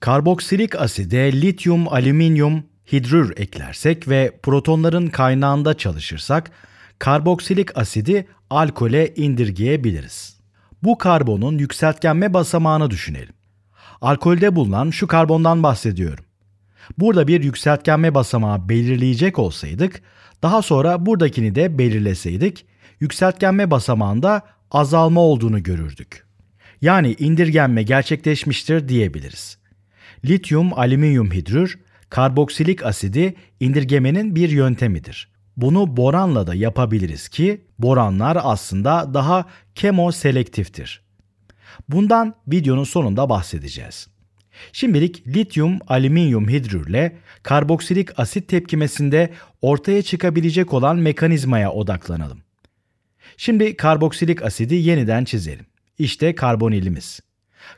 Karboksilik aside lityum alüminyum hidrür eklersek ve protonların kaynağında çalışırsak karboksilik asidi alkole indirgeyebiliriz. Bu karbonun yükseltgenme basamağını düşünelim. Alkolde bulunan şu karbondan bahsediyorum. Burada bir yükseltgenme basamağı belirleyecek olsaydık, daha sonra buradakini de belirleseydik, yükseltgenme basamağında azalma olduğunu görürdük. Yani indirgenme gerçekleşmiştir diyebiliriz lityum alüminyum hidrür, karboksilik asidi indirgemenin bir yöntemidir. Bunu boranla da yapabiliriz ki boranlar aslında daha kemoselektiftir. Bundan videonun sonunda bahsedeceğiz. Şimdilik lityum alüminyum hidrürle karboksilik asit tepkimesinde ortaya çıkabilecek olan mekanizmaya odaklanalım. Şimdi karboksilik asidi yeniden çizelim. İşte karbonilimiz.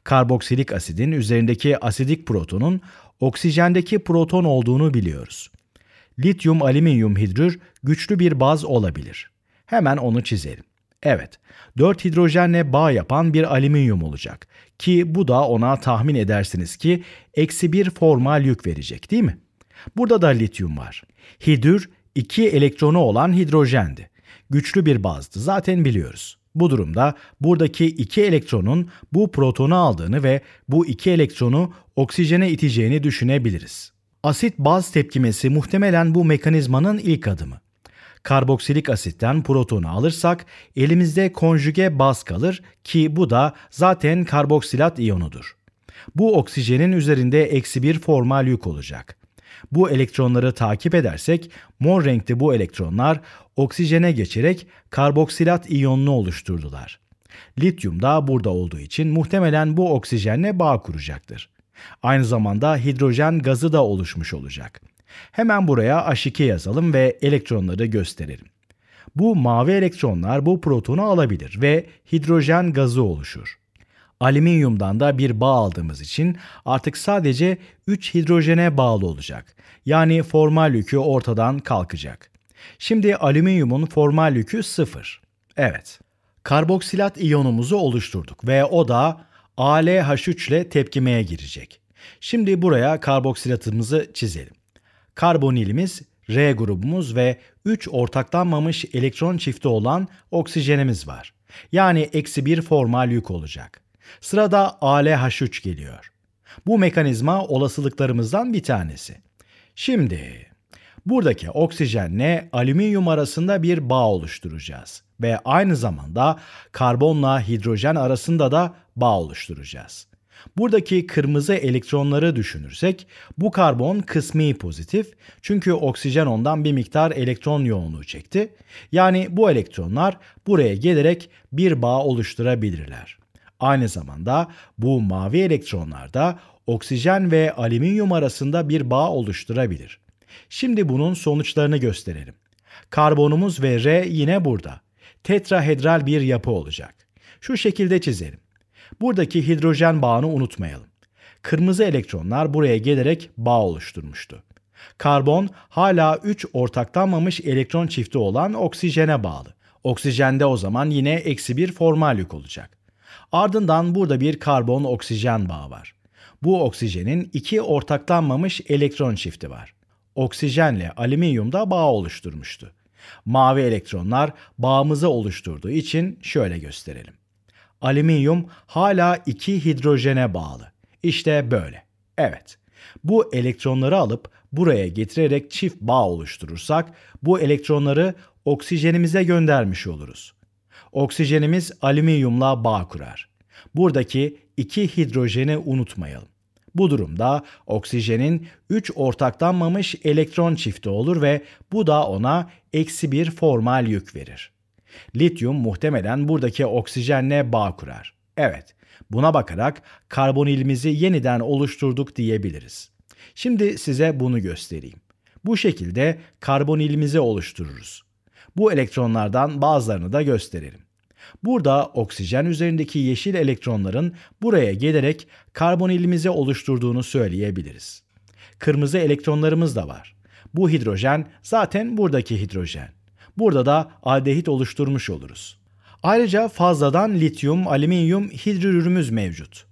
Karboksilik asidin üzerindeki asidik protonun oksijendeki proton olduğunu biliyoruz. Lityum alüminyum hidrür güçlü bir baz olabilir. Hemen onu çizelim. Evet, 4 hidrojenle bağ yapan bir alüminyum olacak. Ki bu da ona tahmin edersiniz ki eksi bir formal yük verecek değil mi? Burada da lityum var. Hidür 2 elektronu olan hidrojendi. Güçlü bir bazdı zaten biliyoruz. Bu durumda buradaki iki elektronun bu protonu aldığını ve bu iki elektronu oksijene iteceğini düşünebiliriz. Asit baz tepkimesi muhtemelen bu mekanizmanın ilk adımı. Karboksilik asitten protonu alırsak elimizde konjüge baz kalır ki bu da zaten karboksilat iyonudur. Bu oksijenin üzerinde eksi bir formal yük olacak bu elektronları takip edersek mor renkte bu elektronlar oksijene geçerek karboksilat iyonunu oluşturdular. Lityum da burada olduğu için muhtemelen bu oksijenle bağ kuracaktır. Aynı zamanda hidrojen gazı da oluşmuş olacak. Hemen buraya H2 yazalım ve elektronları gösterelim. Bu mavi elektronlar bu protonu alabilir ve hidrojen gazı oluşur. Alüminyumdan da bir bağ aldığımız için artık sadece 3 hidrojene bağlı olacak. Yani formal yükü ortadan kalkacak. Şimdi alüminyumun formal yükü 0. Evet. Karboksilat iyonumuzu oluşturduk ve o da ALH3 ile tepkimeye girecek. Şimdi buraya karboksilatımızı çizelim. Karbonilimiz, R grubumuz ve 3 ortaklanmamış elektron çifti olan oksijenimiz var. Yani eksi bir formal yük olacak. Sırada ALH3 geliyor. Bu mekanizma olasılıklarımızdan bir tanesi. Şimdi buradaki oksijenle alüminyum arasında bir bağ oluşturacağız ve aynı zamanda karbonla hidrojen arasında da bağ oluşturacağız. Buradaki kırmızı elektronları düşünürsek bu karbon kısmi pozitif çünkü oksijen ondan bir miktar elektron yoğunluğu çekti. Yani bu elektronlar buraya gelerek bir bağ oluşturabilirler. Aynı zamanda bu mavi elektronlar da oksijen ve alüminyum arasında bir bağ oluşturabilir. Şimdi bunun sonuçlarını gösterelim. Karbonumuz ve R yine burada. Tetrahedral bir yapı olacak. Şu şekilde çizelim. Buradaki hidrojen bağını unutmayalım. Kırmızı elektronlar buraya gelerek bağ oluşturmuştu. Karbon hala 3 ortaklanmamış elektron çifti olan oksijene bağlı. Oksijende o zaman yine eksi bir formal yük olacak. Ardından burada bir karbon oksijen bağı var. Bu oksijenin iki ortaklanmamış elektron çifti var. Oksijenle alüminyum da bağ oluşturmuştu. Mavi elektronlar bağımızı oluşturduğu için şöyle gösterelim. Alüminyum hala iki hidrojene bağlı. İşte böyle. Evet. Bu elektronları alıp buraya getirerek çift bağ oluşturursak bu elektronları oksijenimize göndermiş oluruz. Oksijenimiz alüminyumla bağ kurar. Buradaki iki hidrojeni unutmayalım. Bu durumda oksijenin 3 ortaklanmamış elektron çifti olur ve bu da ona eksi bir formal yük verir. Lityum muhtemelen buradaki oksijenle bağ kurar. Evet, buna bakarak karbonilimizi yeniden oluşturduk diyebiliriz. Şimdi size bunu göstereyim. Bu şekilde karbonilimizi oluştururuz. Bu elektronlardan bazılarını da gösterelim. Burada oksijen üzerindeki yeşil elektronların buraya gelerek karbonilimizi oluşturduğunu söyleyebiliriz. Kırmızı elektronlarımız da var. Bu hidrojen zaten buradaki hidrojen. Burada da aldehit oluşturmuş oluruz. Ayrıca fazladan lityum, alüminyum hidrürümüz mevcut.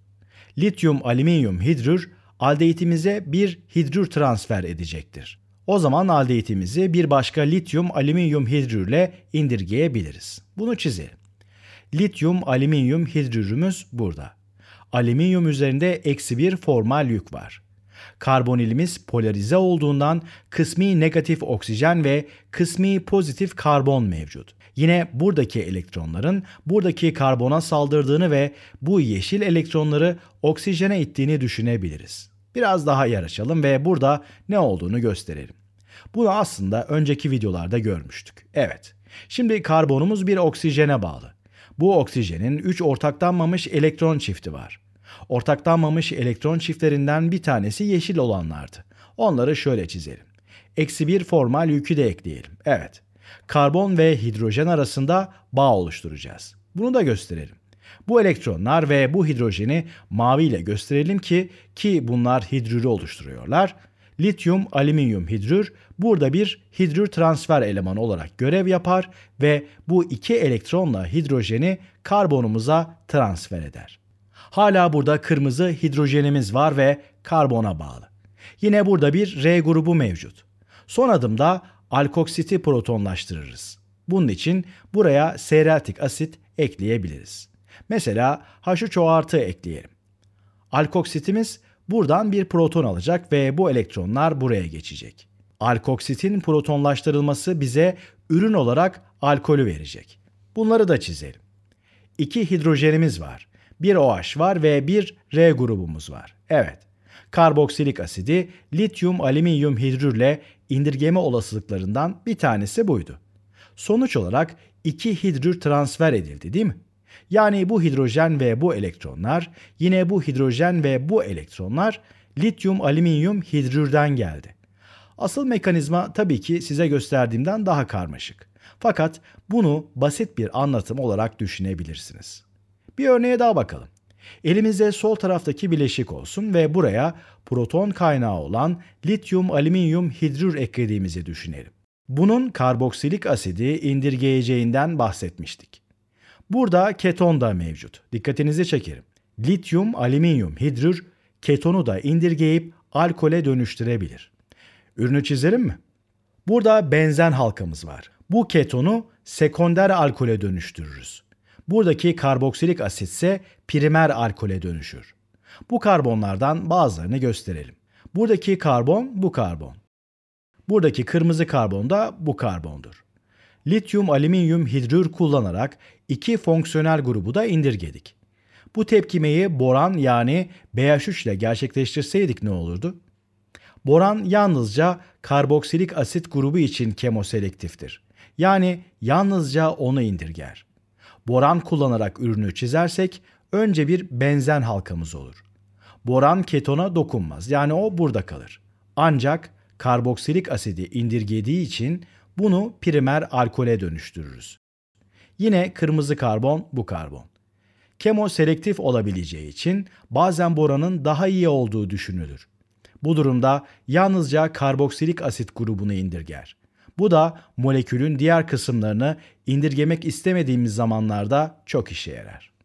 Lityum, alüminyum hidrür aldehitimize bir hidrür transfer edecektir. O zaman aldehitimizi bir başka lityum alüminyum hidrürle indirgeyebiliriz. Bunu çizelim. Lityum alüminyum hidrürümüz burada. Alüminyum üzerinde eksi bir formal yük var. Karbonilimiz polarize olduğundan kısmi negatif oksijen ve kısmi pozitif karbon mevcut. Yine buradaki elektronların buradaki karbona saldırdığını ve bu yeşil elektronları oksijene ittiğini düşünebiliriz biraz daha yer açalım ve burada ne olduğunu gösterelim. Bunu aslında önceki videolarda görmüştük. Evet. Şimdi karbonumuz bir oksijene bağlı. Bu oksijenin 3 ortaklanmamış elektron çifti var. Ortaklanmamış elektron çiftlerinden bir tanesi yeşil olanlardı. Onları şöyle çizelim. Eksi bir formal yükü de ekleyelim. Evet. Karbon ve hidrojen arasında bağ oluşturacağız. Bunu da gösterelim. Bu elektronlar ve bu hidrojeni mavi ile gösterelim ki ki bunlar hidrürü oluşturuyorlar. Lityum alüminyum hidrür burada bir hidrür transfer elemanı olarak görev yapar ve bu iki elektronla hidrojeni karbonumuza transfer eder. Hala burada kırmızı hidrojenimiz var ve karbona bağlı. Yine burada bir R grubu mevcut. Son adımda alkoksiti protonlaştırırız. Bunun için buraya seyreltik asit ekleyebiliriz. Mesela haşı çoğartı ekleyelim. Alkoksitimiz buradan bir proton alacak ve bu elektronlar buraya geçecek. Alkoksitin protonlaştırılması bize ürün olarak alkolü verecek. Bunları da çizelim. İki hidrojenimiz var. Bir OH var ve bir R grubumuz var. Evet. Karboksilik asidi lityum alüminyum hidrürle indirgeme olasılıklarından bir tanesi buydu. Sonuç olarak iki hidrür transfer edildi değil mi? Yani bu hidrojen ve bu elektronlar, yine bu hidrojen ve bu elektronlar lityum alüminyum hidrürden geldi. Asıl mekanizma tabii ki size gösterdiğimden daha karmaşık. Fakat bunu basit bir anlatım olarak düşünebilirsiniz. Bir örneğe daha bakalım. Elimizde sol taraftaki bileşik olsun ve buraya proton kaynağı olan lityum alüminyum hidrür eklediğimizi düşünelim. Bunun karboksilik asidi indirgeyeceğinden bahsetmiştik. Burada keton da mevcut. Dikkatinizi çekerim. Lityum, alüminyum hidrür ketonu da indirgeyip alkole dönüştürebilir. Ürünü çizelim mi? Burada benzen halkamız var. Bu ketonu sekonder alkole dönüştürürüz. Buradaki karboksilik asit ise primer alkole dönüşür. Bu karbonlardan bazılarını gösterelim. Buradaki karbon bu karbon. Buradaki kırmızı karbon da bu karbondur lityum alüminyum hidrür kullanarak iki fonksiyonel grubu da indirgedik. Bu tepkimeyi boran yani BH3 ile gerçekleştirseydik ne olurdu? Boran yalnızca karboksilik asit grubu için kemoselektiftir. Yani yalnızca onu indirger. Boran kullanarak ürünü çizersek önce bir benzen halkamız olur. Boran ketona dokunmaz yani o burada kalır. Ancak karboksilik asidi indirgediği için bunu primer alkole dönüştürürüz. Yine kırmızı karbon bu karbon. Kemo selektif olabileceği için bazen boranın daha iyi olduğu düşünülür. Bu durumda yalnızca karboksilik asit grubunu indirger. Bu da molekülün diğer kısımlarını indirgemek istemediğimiz zamanlarda çok işe yarar.